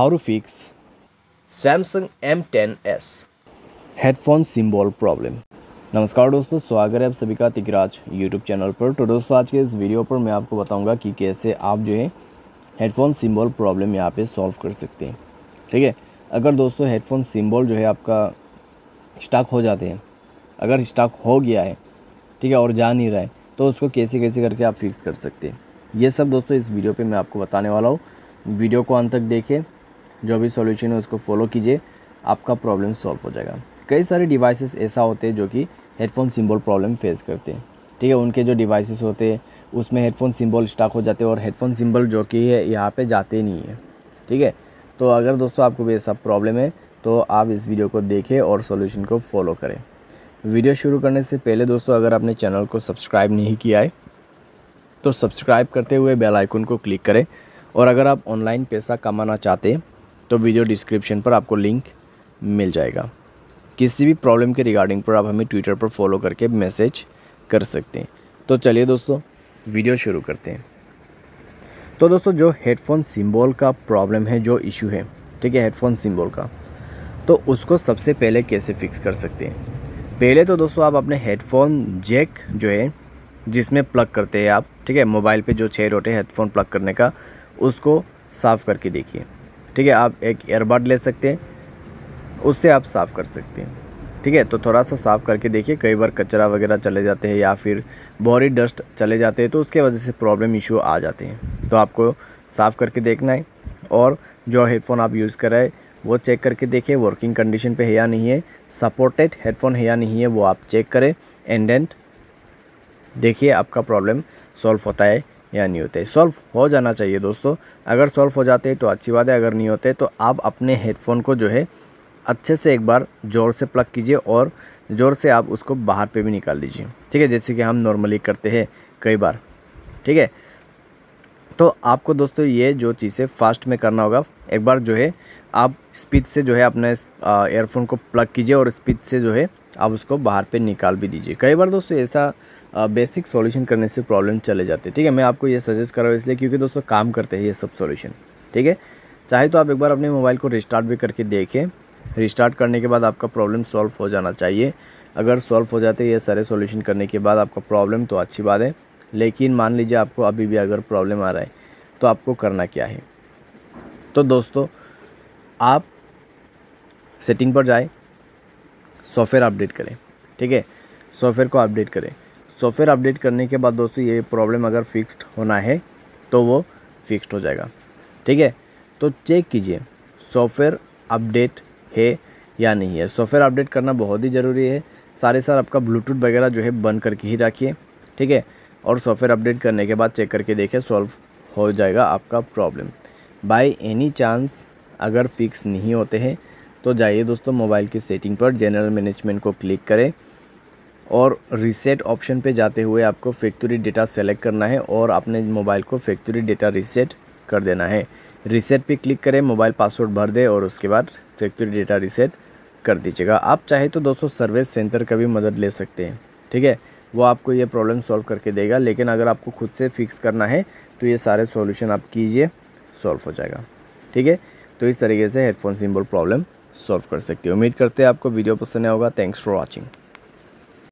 how to fix Samsung M10s headphone symbol problem नमस्कार दोस्तों स्वागत है आप सभी का तिकराज यूट्यूब चैनल पर तो दोस्तों आज के इस वीडियो पर मैं आपको बताऊंगा कि कैसे आप जो है हेडफोन सिंबल प्रॉब्लम यहाँ पे सॉल्व कर सकते हैं ठीक है अगर दोस्तों हेडफोन सिंबल जो है आपका स्टॉक हो जाते हैं अगर स्टॉक हो गया है ठीक है और जा नहीं रहा है तो उसको कैसे कैसे करके आप फिक्स कर सकते हैं ये सब दोस्तों इस वीडियो पर मैं आपको बताने वाला हूँ वीडियो को अंत तक देखें जो भी सॉल्यूशन है उसको फॉलो कीजिए आपका प्रॉब्लम सॉल्व हो जाएगा कई सारे डिवाइसेस ऐसा होते हैं जो कि हेडफोन सिंबल प्रॉब्लम फेस करते हैं ठीक है उनके जो डिवाइसेस होते हैं उसमें हेडफोन सिंबल स्टॉक हो जाते हैं और हेडफोन सिंबल जो कि है यहाँ पर जाते नहीं है ठीक है तो अगर दोस्तों आपको भी ऐसा प्रॉब्लम है तो आप इस वीडियो को देखें और सोल्यूशन को फॉलो करें वीडियो शुरू करने से पहले दोस्तों अगर आपने चैनल को सब्सक्राइब नहीं किया है तो सब्सक्राइब करते हुए बेल आइकन को क्लिक करें और अगर आप ऑनलाइन पैसा कमाना चाहते हैं तो वीडियो डिस्क्रिप्शन पर आपको लिंक मिल जाएगा किसी भी प्रॉब्लम के रिगार्डिंग पर आप हमें ट्विटर पर फॉलो करके मैसेज कर सकते हैं तो चलिए दोस्तों वीडियो शुरू करते हैं तो दोस्तों जो हेडफोन सिंबल का प्रॉब्लम है जो इशू है ठीक है हेडफोन सिंबल का तो उसको सबसे पहले कैसे फिक्स कर सकते हैं पहले तो दोस्तों आप अपने हेडफोन जैक जो है जिसमें प्लग करते हैं आप ठीक है मोबाइल पे जो छः रोटे हेडफोन प्लग करने का उसको साफ़ करके देखिए ठीक है आप एक एयरबड ले सकते हैं उससे आप साफ़ कर सकते हैं ठीक है तो थोड़ा सा साफ़ करके देखिए कई बार कचरा वगैरह चले जाते हैं या फिर बॉरी डस्ट चले जाते हैं तो उसके वजह से प्रॉब्लम इशू आ जाते हैं तो आपको साफ़ करके देखना है और जो हेडफोन आप यूज़ कर रहे हैं वो चेक करके देखिए वर्किंग कंडीशन पे है या नहीं है सपोर्टेड हेडफोन है या नहीं है वो आप चेक करें एंड एंड देखिए आपका प्रॉब्लम सॉल्व होता है या नहीं होते सॉल्व हो जाना चाहिए दोस्तों अगर सॉल्व हो जाते हैं तो अच्छी बात है अगर नहीं होते तो आप अपने हेडफोन को जो है अच्छे से एक बार ज़ोर से प्लग कीजिए और ज़ोर से आप उसको बाहर पे भी निकाल लीजिए ठीक है जैसे कि हम नॉर्मली करते हैं कई बार ठीक है तो आपको दोस्तों ये जो चीज़ें फास्ट में करना होगा एक बार जो है आप स्पीड से जो है अपने एयरफोन को प्लग कीजिए और स्पीड से जो है आप उसको बाहर पे निकाल भी दीजिए कई बार दोस्तों ऐसा बेसिक सॉल्यूशन करने से प्रॉब्लम चले जाते हैं ठीक है मैं आपको ये सजेस्ट कर रहा हूँ इसलिए क्योंकि दोस्तों काम करते हैं ये सब सॉल्यूशन ठीक है चाहे तो आप एक बार अपने मोबाइल को रिस्टार्ट भी करके देखें रिस्टार्ट करने के बाद आपका प्रॉब्लम सॉल्व हो जाना चाहिए अगर सॉल्व हो जाते ये सारे सोल्यूशन करने के बाद आपका प्रॉब्लम तो अच्छी बात है लेकिन मान लीजिए आपको अभी भी अगर प्रॉब्लम आ रहा है तो आपको करना क्या है तो दोस्तों आप सेटिंग पर जाए सॉफ्टवेयर अपडेट करें ठीक है सॉफ्टवेयर को अपडेट करें सॉफ्टवेयर अपडेट करने के बाद दोस्तों ये प्रॉब्लम अगर फिक्स्ड होना है तो वो फिक्स्ड हो जाएगा ठीक है तो चेक कीजिए सॉफ्टवेयर अपडेट है या नहीं है सॉफ्टवेयर अपडेट करना बहुत ही ज़रूरी है सारे सारे आपका ब्लूटूथ वगैरह जो है बंद करके ही रखिए ठीक है और सॉफ्टवेयर अपडेट करने के बाद चेक करके देखिए सॉल्व हो जाएगा आपका प्रॉब्लम बाय एनी चांस अगर फिक्स नहीं होते हैं तो जाइए दोस्तों मोबाइल की सेटिंग पर जनरल मैनेजमेंट को क्लिक करें और रीसेट ऑप्शन पे जाते हुए आपको फैक्ट्री डेटा सेलेक्ट करना है और अपने मोबाइल को फैक्ट्री डेटा रीसेट कर देना है रीसेट पे क्लिक करें मोबाइल पासवर्ड भर दें और उसके बाद फैक्ट्री डेटा रीसेट कर दीजिएगा आप चाहे तो दोस्तों सर्विस सेंटर का भी मदद ले सकते हैं ठीक है वो आपको ये प्रॉब्लम सॉल्व करके देगा लेकिन अगर आपको खुद से फिक्स करना है तो ये सारे सॉल्यूशन आप कीजिए सॉल्व हो जाएगा ठीक है तो इस तरीके से हेडफोन सिंबल प्रॉब्लम सॉल्व कर सकते हैं उम्मीद करते हैं आपको वीडियो पसंद आया होगा थैंक्स फॉर वॉचिंग